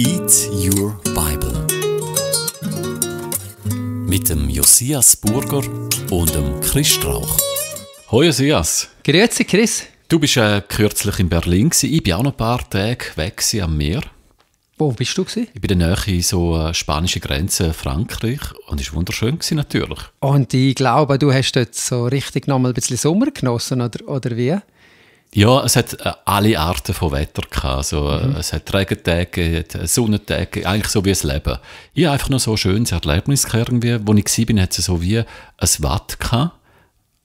Eat Your Bible. Mit dem Josias Burger und dem Chris Strauch. Hallo Josias. Grüezi Chris. Du bist äh, kürzlich in Berlin gewesen. Ich bin auch noch ein paar Tage weg am Meer. Wo bist du gewesen? Ich bin in der Nähe so äh, spanische Grenze Frankreich und es war wunderschön gewesen, natürlich. Und ich glaube, du hast dort so richtig noch mal ein bisschen Sommer genossen, oder, oder wie? Ja, es hat äh, alle Arten von Wetter gehabt. Also, äh, mhm. Es hat Regentage, Sonnentage, eigentlich so wie das Leben. Ich habe einfach noch so ein schönes Erlebnis gehabt, irgendwie. Wo ich war, hatte es so wie ein Watt gehabt.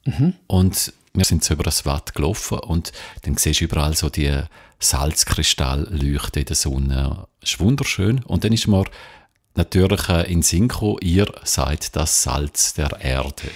Mhm. Und wir sind so über das Watt gelaufen und dann siehst du überall so die Salzkristallleuchte in der Sonne. Das ist wunderschön. Und dann ist mir natürlich äh, in Sinko, ihr seid das Salz der Erde.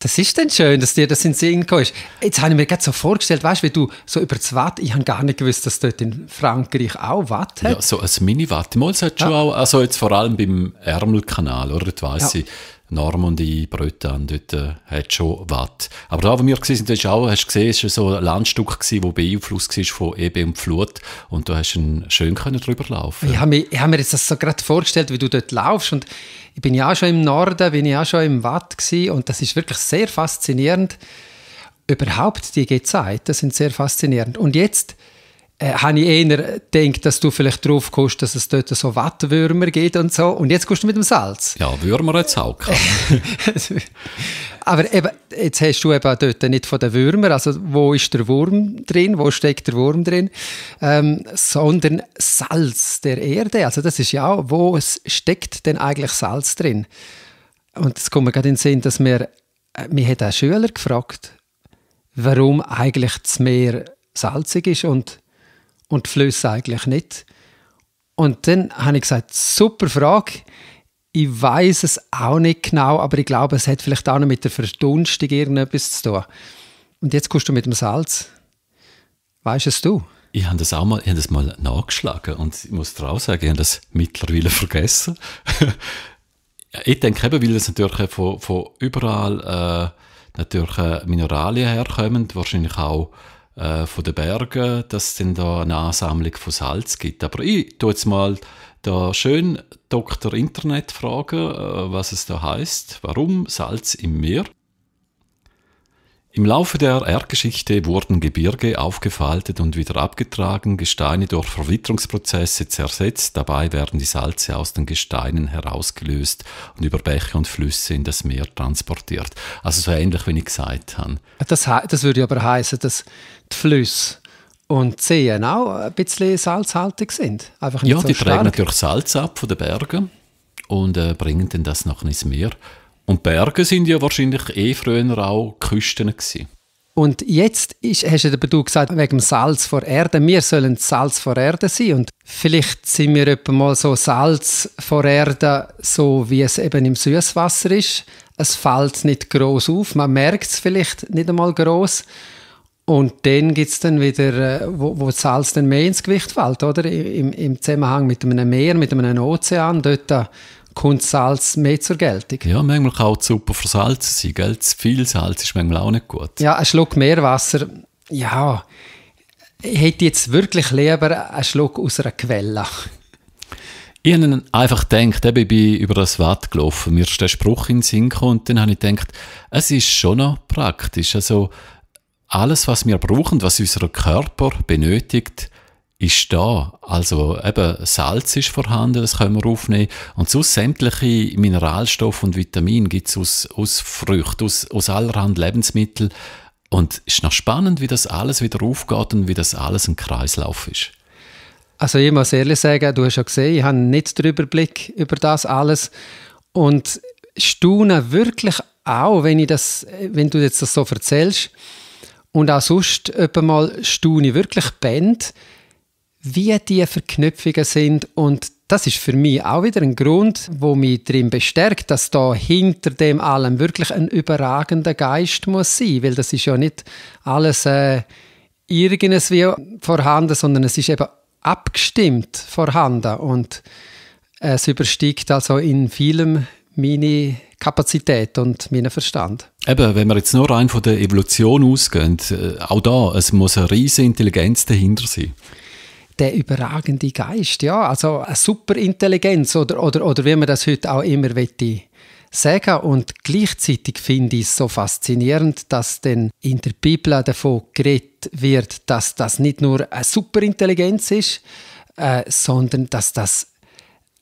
Das ist denn schön, dass dir das in Sinn kommt. Jetzt habe ich mir gerade so vorgestellt, weißt du, wie du so über das Watt, ich habe gar nicht gewusst, dass dort in Frankreich auch Watt hat. Ja, so ein Mini-Watt. Mal, es hat ja. schon auch, also jetzt vor allem beim Ärmelkanal, oder? Das weiss ja. ich Normandie, Bretagne, dort äh, hat schon was. Aber da, wo wir waren, sind, hast du gesehen, es war so ein Landstück, gewesen, wo beeinflusst war von Ebbe und Flut. Und du hast schön können drüber laufen. Ich habe mir, hab mir das so gerade vorgestellt, wie du dort laufst. Und ich bin ja auch schon im Norden, bin ich auch schon im Watt gewesen. Und das ist wirklich sehr faszinierend. Überhaupt die Gezeiten sind sehr faszinierend. Und jetzt äh, habe ich eher gedacht, dass du vielleicht drauf kommst, dass es dort so Wattwürmer gibt und so. Und jetzt kommst du mit dem Salz. Ja, Würmer jetzt auch. Aber eben, jetzt hast du eben dort nicht von den Würmern, also wo ist der Wurm drin, wo steckt der Wurm drin, ähm, sondern Salz der Erde. Also das ist ja auch, wo es steckt denn eigentlich Salz drin? Und jetzt kommt mir gerade in den Sinn, dass wir, äh, wir haben einen Schüler gefragt, warum eigentlich das Meer salzig ist und und Flüsse eigentlich nicht. Und dann habe ich gesagt, super Frage. Ich weiß es auch nicht genau, aber ich glaube, es hat vielleicht auch noch mit der Verdunstung irgendetwas zu tun. Und jetzt kommst du mit dem Salz. Weißt es du? Ich habe das auch mal, ich habe das mal nachgeschlagen und ich muss dir auch sagen, ich habe das mittlerweile vergessen. ich denke eben, weil es natürlich von, von überall äh, natürlich äh, Mineralien herkommt, wahrscheinlich auch äh, von den Bergen, dass es dann da eine Ansammlung von Salz gibt. Aber ich tue jetzt mal da schön Dr. Internet fragen, äh, was es da heißt, warum Salz im Meer. Im Laufe der Erdgeschichte wurden Gebirge aufgefaltet und wieder abgetragen, Gesteine durch Verwitterungsprozesse zersetzt, dabei werden die Salze aus den Gesteinen herausgelöst und über Bäche und Flüsse in das Meer transportiert. Also so ähnlich, wie ich gesagt habe. Das, das würde aber heißen, dass die Flüsse und Seen auch ein bisschen salzhaltig sind. Einfach nicht ja, so die stark. tragen natürlich Salz ab von den Bergen und äh, bringen dann das noch ins Meer. Und Berge sind ja wahrscheinlich eh früher auch Küsten gewesen. Und jetzt ist, hast du gesagt, wegen Salz vor Erde. Wir sollen Salz vor Erde sein. Und vielleicht sind wir etwa mal so Salz vor Erde, so wie es eben im Süßwasser ist. Es fällt nicht groß auf. Man merkt es vielleicht nicht einmal groß. Und dann gibt es dann wieder, äh, wo, wo Salz dann mehr ins Gewicht fällt, oder? Im, Im, Zusammenhang mit einem Meer, mit einem Ozean. Dort äh, kommt Salz mehr zur Geltung. Ja, manchmal kann auch super versalzen sein. Gell? Zu viel Salz ist manchmal auch nicht gut. Ja, ein Schluck Meerwasser, ja, ich hätte jetzt wirklich lieber einen Schluck aus einer Quelle. Ich habe einfach gedacht, eben, ich bin über das Watt gelaufen, mir ist der Spruch in den Sinn gekommen und dann habe ich gedacht, es ist schon noch praktisch. Also alles, was wir brauchen, was unser Körper benötigt, ist da. Also eben Salz ist vorhanden, das können wir aufnehmen. Und sonst sämtliche Mineralstoffe und Vitamine gibt es aus, aus Früchten, aus, aus allerhand Lebensmitteln. Und es ist noch spannend, wie das alles wieder aufgeht und wie das alles ein Kreislauf ist. Also ich muss ehrlich sagen, du hast ja gesehen, ich habe nicht den Überblick über das alles und staune wirklich auch, wenn, ich das, wenn du jetzt das so erzählst. Und auch sonst mal staune ich wirklich Band, wie die Verknüpfungen sind und das ist für mich auch wieder ein Grund, wo mich darin bestärkt, dass da hinter dem allem wirklich ein überragender Geist muss sein, weil das ist ja nicht alles äh, irgendes wie vorhanden, sondern es ist eben abgestimmt vorhanden und es übersteigt also in vielem meine Kapazität und meinen Verstand. Eben, wenn wir jetzt nur rein von der Evolution ausgehen, äh, auch da, es muss eine riesige Intelligenz dahinter sein der überragende Geist, ja, also eine Superintelligenz oder, oder, oder wie man das heute auch immer wette sagen und gleichzeitig finde ich es so faszinierend, dass denn in der Bibel davon geredet wird, dass das nicht nur eine Superintelligenz ist, äh, sondern dass das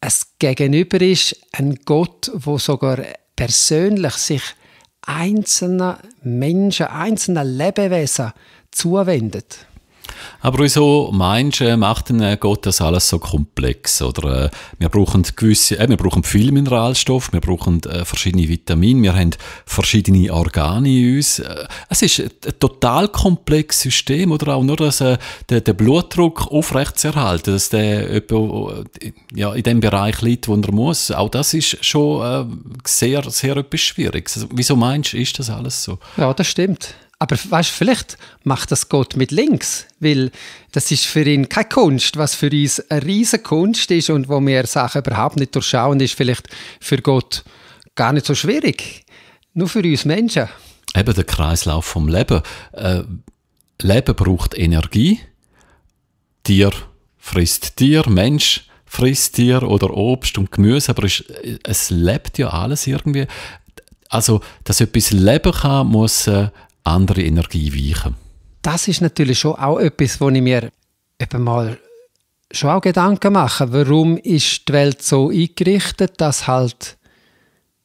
es Gegenüber ist, ein Gott, wo sogar persönlich sich einzelne Menschen, einzelne Lebewesen zuwendet. Aber wieso meinst du, äh, macht denn äh, Gott das alles so komplex? Oder äh, wir brauchen gewisse, äh, wir brauchen viel Mineralstoff, wir brauchen äh, verschiedene Vitamine, wir haben verschiedene Organe in uns. Äh, es ist ein total komplexes System oder auch nur, dass der, der Blutdruck aufrecht zu erhalten, dass der ja, in dem Bereich liegt, wo er muss. Auch das ist schon sehr, sehr etwas Schwieriges. Also, wieso meinst du, ist das alles so? Ja, das stimmt. Aber weißt, vielleicht macht das Gott mit links, weil das ist für ihn keine Kunst. Was für uns eine riesige Kunst ist und wo wir Sachen überhaupt nicht durchschauen, ist vielleicht für Gott gar nicht so schwierig. Nur für uns Menschen. Eben der Kreislauf vom Leben. Äh, Leben braucht Energie. Tier frisst Tier, Mensch frisst Tier oder Obst und Gemüse, aber es, es lebt ja alles irgendwie also, dass etwas leben kann, muss äh, andere Energie weichen. Das ist natürlich schon auch etwas, wo ich mir eben mal schon auch Gedanken mache. Warum ist die Welt so eingerichtet, dass halt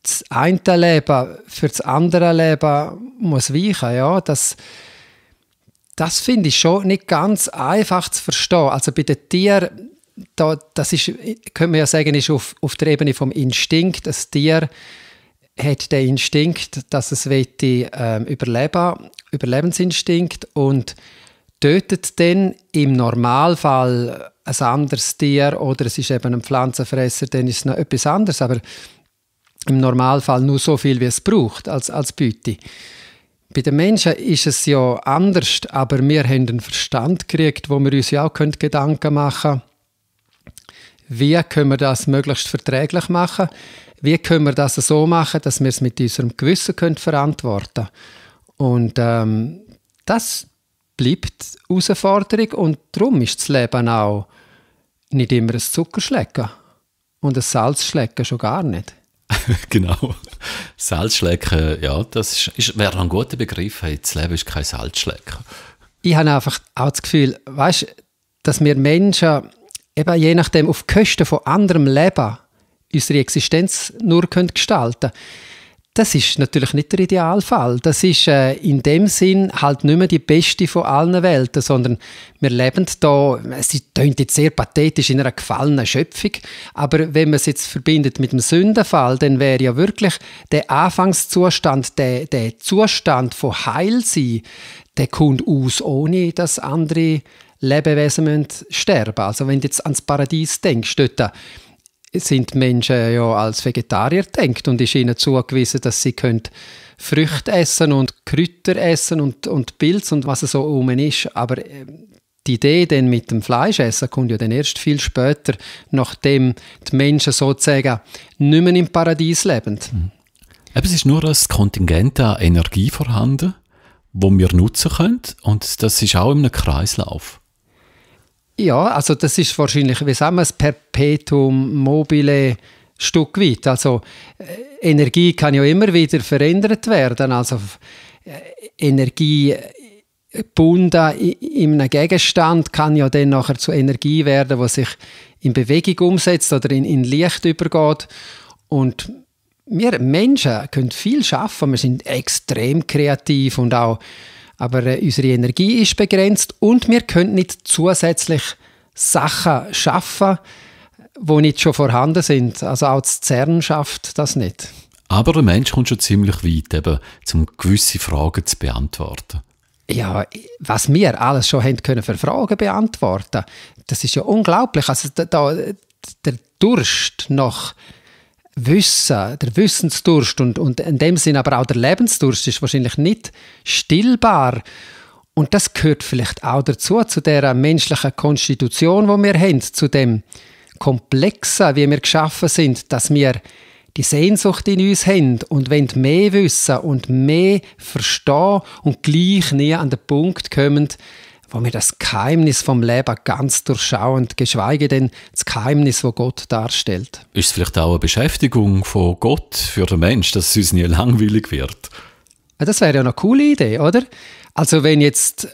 das eine Leben für das andere Leben muss weichen, ja, das, das finde ich schon nicht ganz einfach zu verstehen. Also bei den Tieren, da, das ist, können wir ja sagen, ist auf, auf der Ebene vom Instinkt. Das Tier hat den Instinkt, dass es wette ähm, überleben, Überlebensinstinkt und tötet dann im Normalfall ein anderes Tier oder es ist eben ein Pflanzenfresser, dann ist es noch etwas anderes, aber im Normalfall nur so viel, wie es braucht als, als Beute. Bei den Menschen ist es ja anders, aber wir haben einen Verstand gekriegt, wo wir uns ja auch Gedanken machen können, wie können wir das möglichst verträglich machen können wie können wir das so machen, dass wir es mit unserem Gewissen können verantworten Und ähm, das bleibt Herausforderung und darum ist das Leben auch nicht immer ein Zuckerschlecken und ein Salzschlecken schon gar nicht. genau. Salzschlecken, ja, das ist, ist, wäre ein guter Begriff. Hey, das Leben ist kein Salzschlecken. Ich habe einfach auch das Gefühl, weißt, dass wir Menschen eben je nachdem auf Kosten von anderem Leben unsere Existenz nur können gestalten das ist natürlich nicht der Idealfall. Das ist äh, in dem Sinn halt nicht mehr die beste von allen Welten, sondern wir leben da, es klingt jetzt sehr pathetisch, in einer gefallenen Schöpfung, aber wenn man es jetzt verbindet mit dem Sündenfall, dann wäre ja wirklich der Anfangszustand, der, der Zustand von Heilsein, der kommt aus, ohne dass andere Lebewesen sterben. Also wenn du jetzt ans Paradies denkst, dort, sind Menschen ja als Vegetarier denkt und ist ihnen zugewiesen, dass sie können Früchte essen und Kräuter essen und, und Pilze und was es so um ist. Aber ähm, die Idee denn mit dem Fleisch essen kommt ja dann erst viel später, nachdem die Menschen sozusagen nicht mehr im Paradies leben. Mhm. es ist nur ein Kontingent an Energie vorhanden, wo wir nutzen können und das ist auch in einem Kreislauf. Ja, also das ist wahrscheinlich, wie sagen wir es, Perpetuum mobile Stück weit. Also äh, Energie kann ja immer wieder verändert werden. Also äh, Energie äh, gebunden in einem Gegenstand kann ja dann nachher zu Energie werden, die sich in Bewegung umsetzt oder in, in Licht übergeht. Und wir Menschen können viel schaffen. Wir sind extrem kreativ und auch aber äh, unsere Energie ist begrenzt und wir können nicht zusätzlich Sachen schaffen, die nicht schon vorhanden sind. Also auch das CERN schafft das nicht. Aber der Mensch kommt schon ziemlich weit, eben, um gewisse Fragen zu beantworten. Ja, was wir alles schon haben können für Fragen beantworten, das ist ja unglaublich. Also da, da der Durst nach Wissen, der Wissensdurst und, und in dem Sinn aber auch der Lebensdurst ist wahrscheinlich nicht stillbar. Und das gehört vielleicht auch dazu, zu der menschlichen Konstitution, wo wir haben, zu dem Komplexen, wie wir geschaffen sind, dass wir die Sehnsucht in uns haben und wollen mehr wissen und mehr verstehen und gleich nie an den Punkt kommen, wo wir das Geheimnis vom Leben ganz durchschauend, geschweige denn das Geheimnis, wo Gott darstellt. Ist es vielleicht auch eine Beschäftigung von Gott für den Mensch, dass es uns nie langweilig wird? das wäre ja eine coole Idee, oder? Also wenn jetzt,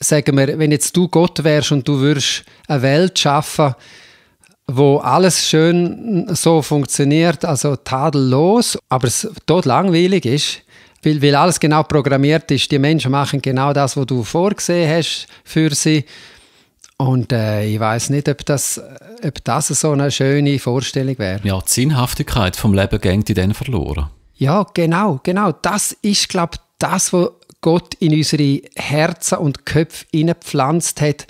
sagen wir, wenn jetzt du Gott wärst und du würdest eine Welt schaffen, wo alles schön so funktioniert, also tadellos, aber es dort langweilig ist, weil, weil alles genau programmiert ist. Die Menschen machen genau das, was du vorgesehen hast für sie. Und äh, ich weiß nicht, ob das, ob das so eine schöne Vorstellung wäre. Ja, die Sinnhaftigkeit vom Leben geht in dann verloren. Ja, genau, genau. Das ist, glaube ich, das, was Gott in unsere Herzen und Köpfe hineingepflanzt hat.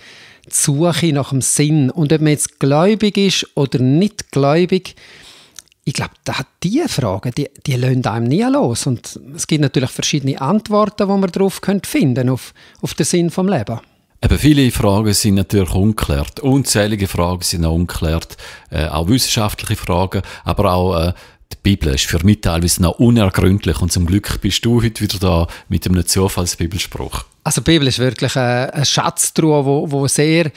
Die Suche nach dem Sinn. Und ob man jetzt gläubig ist oder nicht gläubig, ich glaube, diese Fragen, die, die lassen einem nie los. Und es gibt natürlich verschiedene Antworten, die man darauf finden können, auf, auf den Sinn des Lebens. Eben viele Fragen sind natürlich unklärt. Unzählige Fragen sind auch unklärt. Äh, auch wissenschaftliche Fragen, aber auch äh, die Bibel ist für mich teilweise noch unergründlich. Und zum Glück bist du heute wieder da mit einem Zufallsbibelspruch. Also die Bibel ist wirklich ein, äh, ein Schatztruhe, wo, wo sehr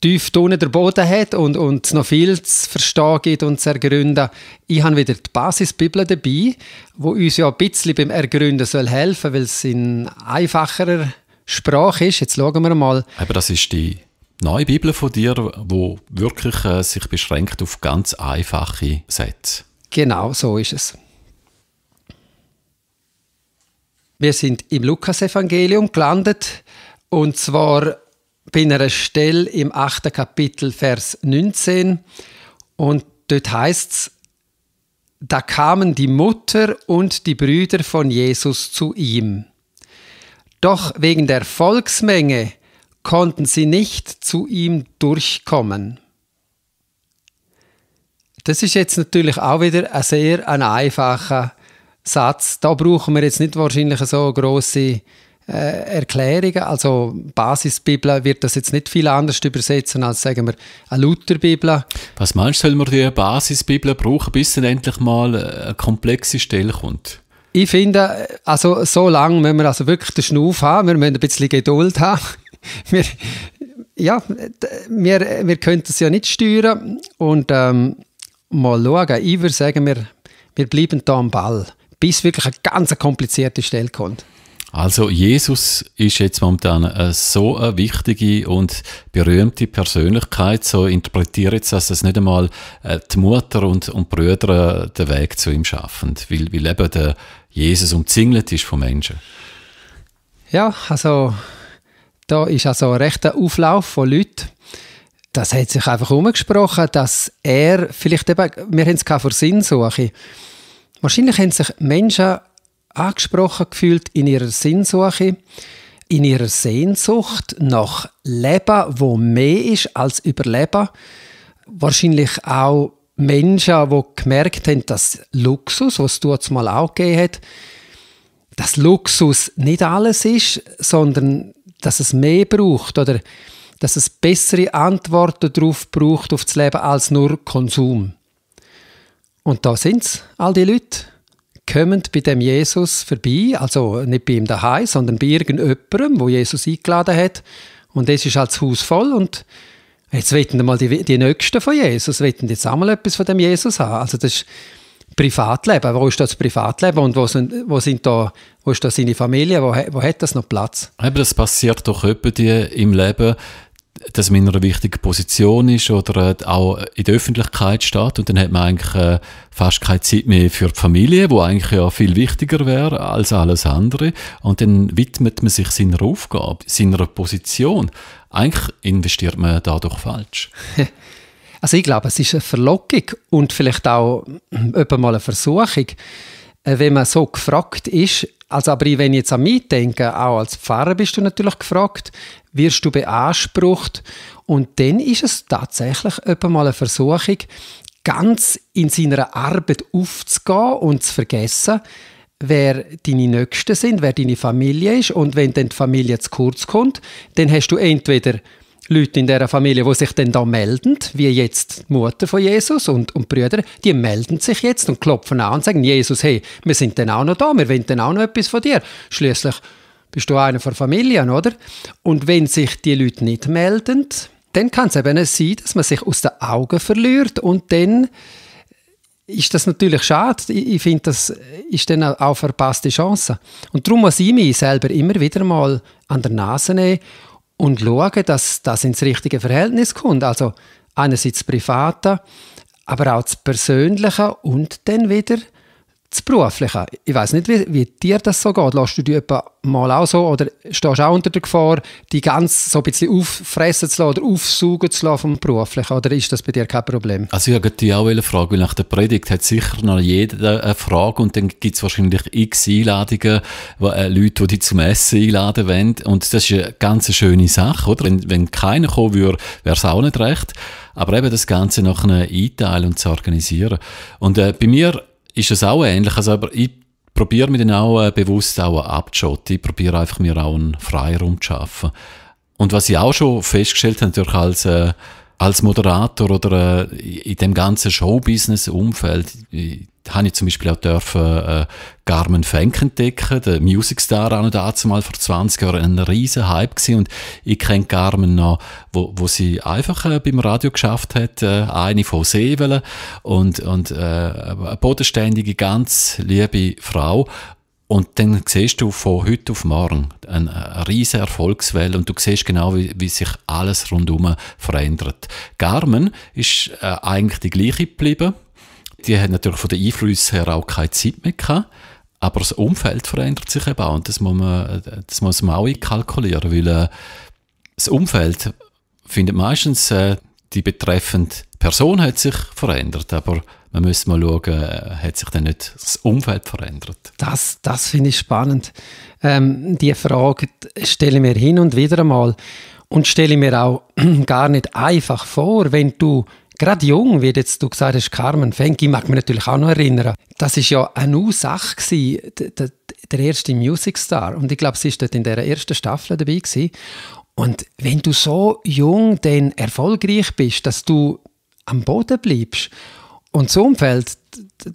tief unten der Boden hat und, es noch viel zu verstehen gibt und zu ergründen. Ich habe wieder die Basisbibel dabei, wo uns ja ein bisschen beim Ergründen soll helfen soll, weil es in einfacherer Sprache ist. Jetzt schauen wir mal. Aber das ist die neue Bibel von dir, wo wirklich äh, sich beschränkt auf ganz einfache Sätze. Genau, so ist es. Wir sind im Lukasevangelium gelandet und zwar bei einer Stelle im 8. Kapitel, Vers 19. Und dort heißt es, da kamen die Mutter und die Brüder von Jesus zu ihm. Doch wegen der Volksmenge konnten sie nicht zu ihm durchkommen. Das ist jetzt natürlich auch wieder ein sehr ein einfacher Satz. Da brauchen wir jetzt nicht wahrscheinlich so große äh, Erklärungen. Also Basisbibel wird das jetzt nicht viel anders übersetzen als, sagen wir, eine Lutherbibel. Was meinst du, sollen wir die Basisbibel brauchen, bis dann endlich mal äh, eine komplexe Stelle kommt? Ich finde, also so lange müssen wir also wirklich den Schnuff haben, wir müssen ein bisschen Geduld haben. wir, ja, wir, wir können das ja nicht steuern und ähm, mal schauen. Ich würde sagen, wir, wir bleiben da am Ball, bis wirklich eine ganz komplizierte Stelle kommt. Also Jesus ist jetzt momentan äh, so eine wichtige und berühmte Persönlichkeit, so interpretiere ich das, dass nicht einmal äh, die Mutter und, und Brüder äh, den Weg zu ihm schaffen, weil, weil eben der Jesus umzingelt ist von Menschen. Ja, also da ist also ein rechter Auflauf von Leuten. Das hat sich einfach umgesprochen, dass er vielleicht eben, wir haben es vor Sinnsuche, wahrscheinlich haben sich Menschen angesprochen gefühlt in ihrer Sinnsuche, in ihrer Sehnsucht nach Leben, wo mehr ist als Überleben. Wahrscheinlich auch Menschen, die gemerkt haben, dass Luxus, was du jetzt mal auch gegeben hat, dass Luxus nicht alles ist, sondern dass es mehr braucht oder dass es bessere Antworten darauf braucht auf das Leben als nur Konsum. Und da sind's all die Leute kommen bei dem Jesus vorbei, also nicht bei ihm daheim, sondern bei irgendjemandem, wo Jesus eingeladen hat. Und es ist halt das Haus voll und jetzt wollen mal die, die Nächsten von Jesus, wollen jetzt einmal etwas von dem Jesus haben. Also das ist Privatleben. Wo ist das Privatleben und wo sind, wo sind da, wo ist da seine Familie, wo, wo hat das noch Platz? Eben, das passiert doch öppe im Leben, dass man in einer wichtigen Position ist oder auch in der Öffentlichkeit steht und dann hat man eigentlich äh, fast keine Zeit mehr für die Familie, wo eigentlich ja viel wichtiger wäre als alles andere und dann widmet man sich seiner Aufgabe, seiner Position. Eigentlich investiert man dadurch falsch. Also ich glaube, es ist eine Verlockung und vielleicht auch äh, mal eine Versuchung. Äh, wenn man so gefragt ist. Also, aber wenn ich jetzt an mich denke, auch als Pfarrer bist du natürlich gefragt, wirst du beansprucht. Und dann ist es tatsächlich etwa mal eine Versuchung, ganz in seiner Arbeit aufzugehen und zu vergessen, wer deine Nächsten sind, wer deine Familie ist. Und wenn dann die Familie zu kurz kommt, dann hast du entweder Leute in der Familie, wo sich denn da melden, wie jetzt die Mutter von Jesus und, und Brüder, die melden sich jetzt und klopfen an und sagen, Jesus, hey, wir sind denn auch noch da, wir wollen denn auch noch etwas von dir. Schließlich bist du einer von Familien, oder? Und wenn sich die Leute nicht melden, dann kann es eben sein, dass man sich aus den Augen verliert und dann ist das natürlich schade. Ich, finde, das ist dann auch verpasste Chance. Und darum muss ich mich selber immer wieder mal an der Nase nehmen und schauen, dass das ins richtige Verhältnis kommt. Also einerseits das Private, aber auch das Persönliche und dann wieder das Berufliche. Ich weiß nicht, wie, wie, dir das so geht. Lässt du dich mal auch so oder stehst du auch unter der Gefahr, die ganz so ein bisschen auffressen zu lassen oder aufsaugen zu lassen vom Beruflichen? Oder ist das bei dir kein Problem? Also ich wollte dich auch eine Frage, weil nach der Predigt hat sicher noch jeder eine Frage und dann gibt es wahrscheinlich x Einladungen, wo, äh, Leute, die dich zum Essen einladen wollen und das ist eine ganz schöne Sache, oder? Wenn, wenn keiner kommen würde, wäre es auch nicht recht. Aber eben das Ganze noch einteilen und zu organisieren. Und äh, bei mir ist es auch ähnlich. Also, aber ich probiere mir dann auch äh, bewusst auch abzuschotten. Ich probiere einfach mir auch einen Freiraum zu schaffen. Und was ich auch schon festgestellt habe, natürlich als, äh, als Moderator oder äh, in dem ganzen Showbusiness-Umfeld, habe ich zum Beispiel auch dürfen, äh, Carmen Fenk entdecken, der Musicstar auch noch dazu mal vor 20 Jahren ein riesen Hype gewesen. und ich kenne Garmin noch, wo, wo sie einfach äh, beim Radio geschafft hat, äh, eine von Seewellen und, und äh, eine bodenständige, ganz liebe Frau und dann siehst du von heute auf morgen äh, eine riesige Erfolgswelle und du siehst genau, wie, wie sich alles rundum verändert. Garmin ist äh, eigentlich die gleiche geblieben, die haben natürlich von den Einflüssen her auch keine Zeit mehr gehabt. Aber das Umfeld verändert sich eben auch. Und das muss man, das muss man auch einkalkulieren, weil äh, das Umfeld findet meistens, äh, die betreffende Person hat sich verändert. Aber man müsste mal schauen, äh, hat sich denn nicht das Umfeld verändert? Das, das finde ich spannend. Ähm, die Frage stelle ich mir hin und wieder einmal und stelle ich mir auch gar nicht einfach vor, wenn du Gerade jung, wie jetzt du gesagt hast, Carmen Fenck, mag mich natürlich auch noch erinnern. Das ist ja eine neue Sache, der, erste Music Star. Und ich glaube, sie ist dort in der ersten Staffel dabei. Gewesen. Und wenn du so jung denn erfolgreich bist, dass du am Boden bleibst und das Umfeld,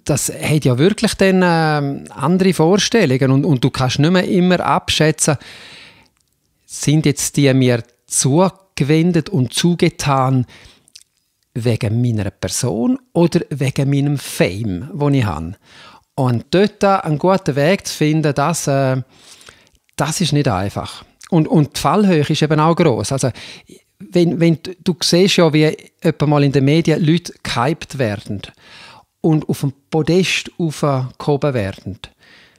das hat ja wirklich dann äh, andere Vorstellungen und, und du kannst nicht mehr immer abschätzen, sind jetzt die mir zugewendet und zugetan, wegen meiner Person oder wegen meinem Fame, den ich habe. Und dort einen guten Weg zu finden, das, äh, das ist nicht einfach. Und, und die Fallhöhe ist eben auch gross. Also, wenn, wenn du, du siehst ja, wie etwa mal in den Medien Leute gehypt werden und auf dem Podest aufgehoben werden.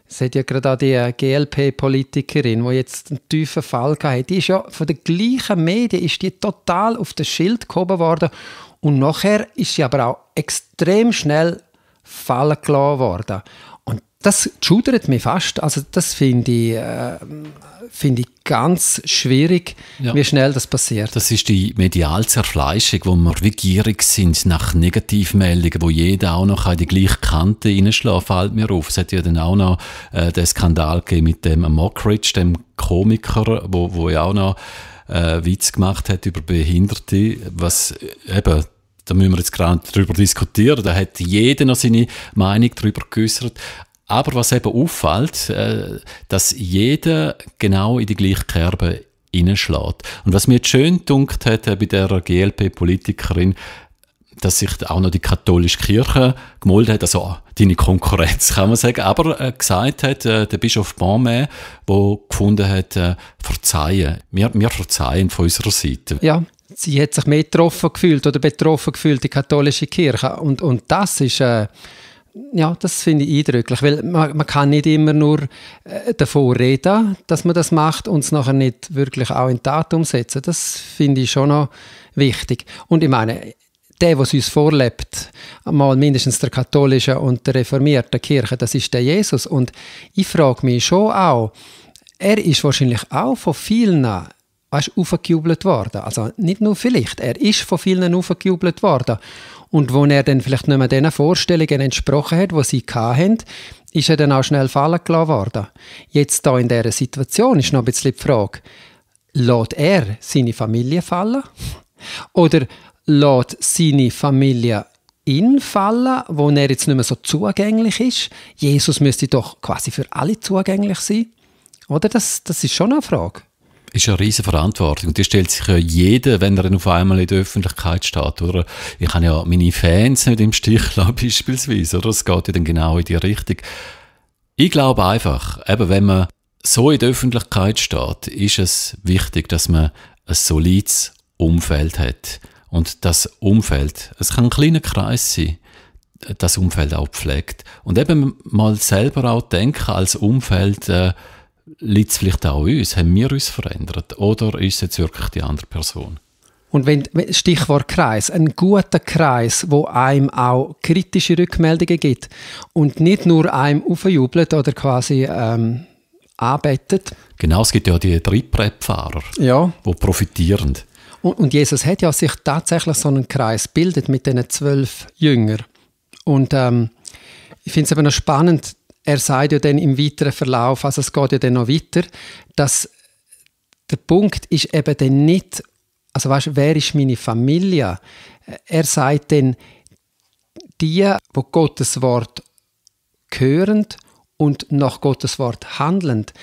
Es hat ja gerade auch die äh, GLP-Politikerin, die jetzt einen tiefen Fall hatte, die ist ja von den gleichen Medien ist die total auf das Schild gehoben worden und nachher ist sie aber auch extrem schnell fallen gelassen worden. Und das schudert mich fast. Also das finde ich, äh, find ich ganz schwierig, ja. wie schnell das passiert. Das ist die Medialzerfleischung, wo wir wie gierig sind nach Negativmeldungen, wo jeder auch noch an die gleiche Kante reinschlägt, fällt mir auf. Es hat ja dann auch noch äh, den Skandal mit dem Mockridge, dem Komiker, wo, wo ja auch noch äh, Witz gemacht hat über Behinderte, was äh, eben da müssen wir jetzt gerade darüber diskutieren, da hat jeder noch seine Meinung darüber geäußert. Aber was eben auffällt, äh, dass jeder genau in die gleiche Kerbe hineinschlägt. Und was mir jetzt schön dunkt hat äh, bei der GLP-Politikerin, dass sich auch noch die katholische Kirche gemoldet hat, also ah, deine Konkurrenz, kann man sagen, aber äh, gesagt hat, äh, der Bischof Bonnet, der gefunden hat, äh, verzeihen. Wir, wir verzeihen von unserer Seite. Ja, sie hat sich mehr getroffen gefühlt oder betroffen gefühlt, die katholische Kirche. Und, und das ist... Äh, ja, das finde ich eindrücklich, weil man, man kann nicht immer nur äh, davon reden, dass man das macht und es nachher nicht wirklich auch in Tat umsetzen. Das finde ich schon noch wichtig. Und ich meine, der, was uns vorlebt, mal mindestens der katholischen und der reformierten Kirche, das ist der Jesus. Und ich frage mich schon auch, er ist wahrscheinlich auch von vielen weißt, aufgejubelt worden. Also nicht nur vielleicht, er ist von vielen aufgejubelt worden. Und wo er dann vielleicht nicht mehr diesen Vorstellungen entsprochen hat, die sie hatten, ist er dann auch schnell fallen gelassen worden. Jetzt da in dieser Situation ist noch ein bisschen die Frage, lässt er seine Familie fallen? Oder lässt seine Familie ihn fallen, wo er jetzt nicht mehr so zugänglich ist? Jesus müsste doch quasi für alle zugänglich sein. Oder? Das, das ist schon eine Frage ist eine riesige Verantwortung. Die stellt sich ja jeder, wenn er auf einmal in der Öffentlichkeit steht, oder? Ich habe ja meine Fans nicht im Stich lassen, beispielsweise, oder? Es geht ja dann genau in die Richtung. Ich glaube einfach, eben, wenn man so in der Öffentlichkeit steht, ist es wichtig, dass man ein solides Umfeld hat. Und das Umfeld, es kann ein kleiner Kreis sein, das Umfeld auch pflegt. Und eben mal selber auch denken als Umfeld, äh, liegt es vielleicht auch an uns? Haben wir uns verändert? Oder ist es jetzt wirklich die andere Person? Und wenn, Stichwort Kreis, ein guter Kreis, wo einem auch kritische Rückmeldungen gibt und nicht nur einem aufjubelt oder quasi ähm, anbettet. Genau, es gibt ja die Triebrettfahrer, ja. die profitieren. Und, und, Jesus hat ja sich tatsächlich so einen Kreis gebildet mit diesen zwölf Jüngern. Und ähm, ich finde es aber noch spannend, er sagt ja dann im weiteren Verlauf, also es geht ja dann noch weiter, dass der Punkt ist eben dann nicht, also weißt, wer ist meine Familie? Er sagt dann, die, wo Gottes Wort hörend und nach Gottes Wort handelnd,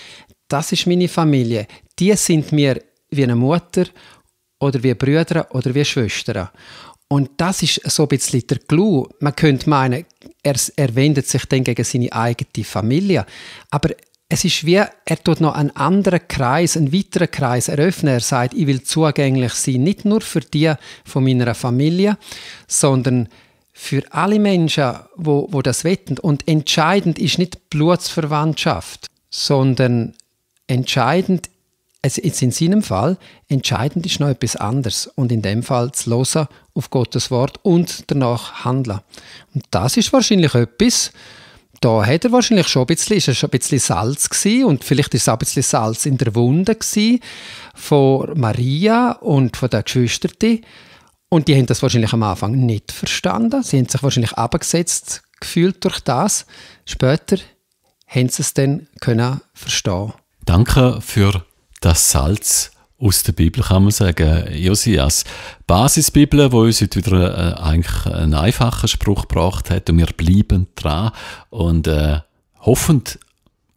das ist meine Familie. Die sind mir wie eine Mutter oder wie Brüder oder wie Schwestern. Und das ist so ein bisschen der Clou. Man könnte meinen, er, er wendet sich dann gegen seine eigene Familie. Aber es ist wie, er tut noch einen anderen Kreis, einen weiteren Kreis eröffnen. Er sagt, ich will zugänglich sein, nicht nur für die von meiner Familie, sondern für alle Menschen, wo, wo das wetten. Und entscheidend ist nicht Blutsverwandtschaft, sondern entscheidend es ist in seinem Fall entscheidend ist noch etwas anderes und in dem Fall zu hören auf Gottes Wort und danach handeln. Und das ist wahrscheinlich etwas, da hat er wahrscheinlich schon ein bisschen, ist er schon ein bisschen Salz gewesen und vielleicht ist es auch ein bisschen Salz in der Wunde von Maria und von der Geschwisterte. Und die haben das wahrscheinlich am Anfang nicht verstanden. Sie haben sich wahrscheinlich abgesetzt gefühlt durch das. Später haben sie es dann können verstehen. Danke für das Salz aus der Bibel, kann man sagen. Josias, Basisbibel, wo uns heute wieder äh, eigentlich einen einfachen Spruch gebracht hat und wir bleiben dran und äh, hoffend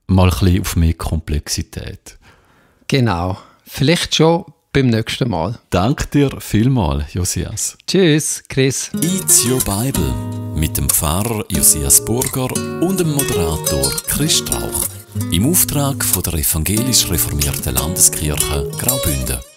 mal ein bisschen auf mehr Komplexität. Genau, vielleicht schon beim nächsten Mal. Danke dir vielmal, Josias. Tschüss, Chris. It's your Bible mit dem Pfarrer Josias Burger und dem Moderator Chris Strauch. Im Auftrag von der evangelisch-reformierten Landeskirche Graubünden.